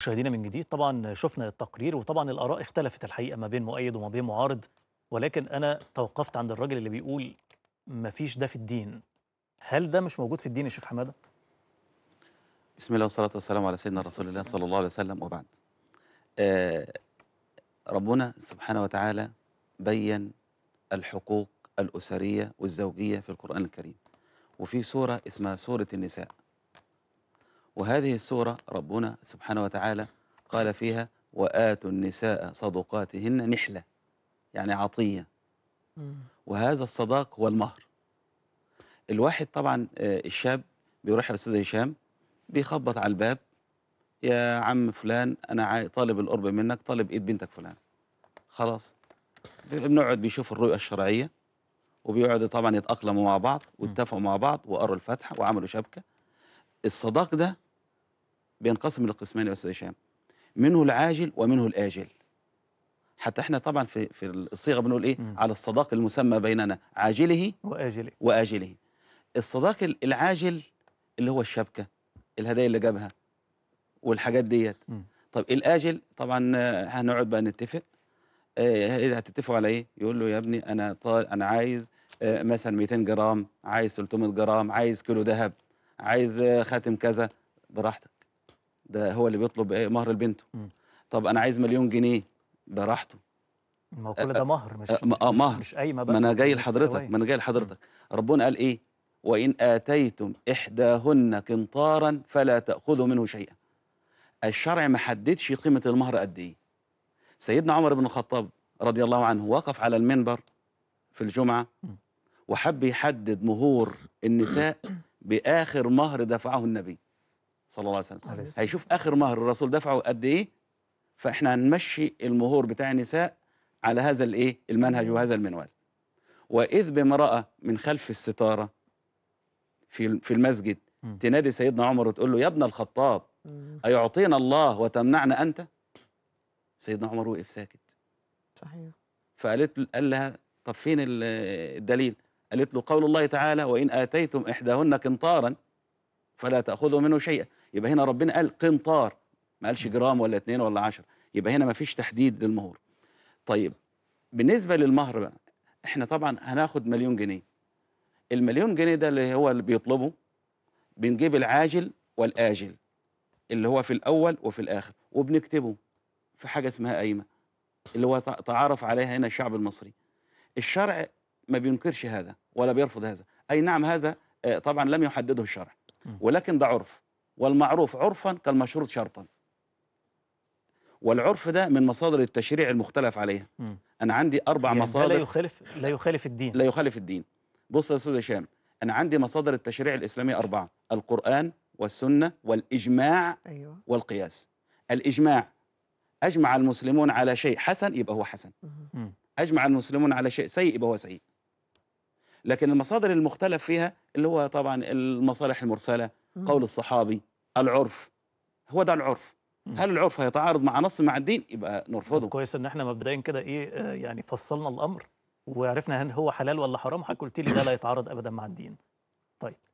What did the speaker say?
مشاهدينا من جديد طبعا شفنا التقرير وطبعا الاراء اختلفت الحقيقه ما بين مؤيد وما بين معارض ولكن انا توقفت عند الراجل اللي بيقول ما فيش ده في الدين هل ده مش موجود في الدين يا شيخ حماده بسم الله والصلاه والسلام على سيدنا رسول الله صلى الله عليه وسلم وبعد آه ربنا سبحانه وتعالى بين الحقوق الاسريه والزوجيه في القران الكريم وفي سوره اسمها سوره النساء وهذه السورة ربنا سبحانه وتعالى قال فيها وآتوا النساء صدقاتهن نحلة يعني عطية وهذا الصداق هو المهر الواحد طبعا آه، الشاب بيروح الأستاذ هشام بيخبط على الباب يا عم فلان أنا طالب القرب منك طالب إيد بنتك فلان خلاص بنقعد بيشوف الرؤية الشرعية وبيقعدوا طبعا يتأقلموا مع بعض واتفقوا مع بعض وقروا الفاتحة وعملوا شبكة الصداق ده بينقسم لقسمين يا استاذ هشام منه العاجل ومنه الاجل حتى احنا طبعا في في الصيغه بنقول ايه مم. على الصداق المسمى بيننا عاجله واجله واجله الصداق العاجل اللي هو الشبكه الهدايا اللي جابها والحاجات ديت طب الاجل طبعا هنقعد بقى نتفق آه هتتفقوا على ايه يقول له يا ابني انا انا عايز آه مثلا 200 جرام عايز 300 جرام عايز كيلو ذهب عايز آه، خاتم كذا براحتك ده هو اللي بيطلب ايه مهر لبنته طب انا عايز مليون جنيه براحته ما هو كل ده مهر مش آه مهر مش قايمه بقى ما انا جاي لحضرتك ما انا جاي لحضرتك ربنا قال ايه وان اتيتم احداهن قنطارا فلا تاخذوا منه شيئا الشرع ما حددش قيمه المهر قد ايه سيدنا عمر بن الخطاب رضي الله عنه وقف على المنبر في الجمعه وحب يحدد مهور النساء باخر مهر دفعه النبي صلى الله عليه وسلم عليه هيشوف اخر مهر الرسول دفعه قد ايه فاحنا هنمشي المهور بتاع النساء على هذا الايه المنهج وهذا المنوال واذ بامراه من خلف الستاره في في المسجد تنادي سيدنا عمر وتقول له يا ابن الخطاب ايعطينا الله وتمنعنا انت سيدنا عمر وقف ساكت صحيح فقالت له قال لها طب فين الدليل قالت له قول الله تعالى وان اتيتم احداهن قنطارا فلا تأخذوا منه شيئا يبقى هنا ربنا قال قنطار ما قالش جرام ولا اتنين ولا عشر يبقى هنا ما فيش تحديد للمهور طيب بالنسبة للمهر بقى احنا طبعا هناخد مليون جنيه المليون جنيه ده اللي هو اللي بيطلبه بنجيب العاجل والآجل اللي هو في الأول وفي الآخر وبنكتبه في حاجة اسمها قايمة اللي هو تعارف عليها هنا الشعب المصري الشرع ما بينكرش هذا ولا بيرفض هذا أي نعم هذا آه، طبعا لم يحدده الشرع ولكن ده عرف والمعروف عرفا كالمشروط شرطا والعرف ده من مصادر التشريع المختلف عليها انا عندي اربع يعني مصادر لا يخالف لا يخالف الدين لا يخالف الدين بص يا استاذ هشام انا عندي مصادر التشريع الاسلامي اربعه القران والسنه والاجماع أيوة. والقياس الاجماع اجمع المسلمون على شيء حسن يبقى هو حسن اجمع المسلمون على شيء سيء يبقى هو سيء لكن المصادر المختلف فيها اللي هو طبعا المصالح المرسلة قول الصحابي العرف هو ده العرف هل العرف هيتعارض مع نص مع الدين يبقى نرفضه كويس ان احنا مبدئيا كده ايه آه، يعني فصلنا الامر وعرفنا هل هو حلال ولا حرام حضرتك قلت لي ده لا يتعارض ابدا مع الدين طيب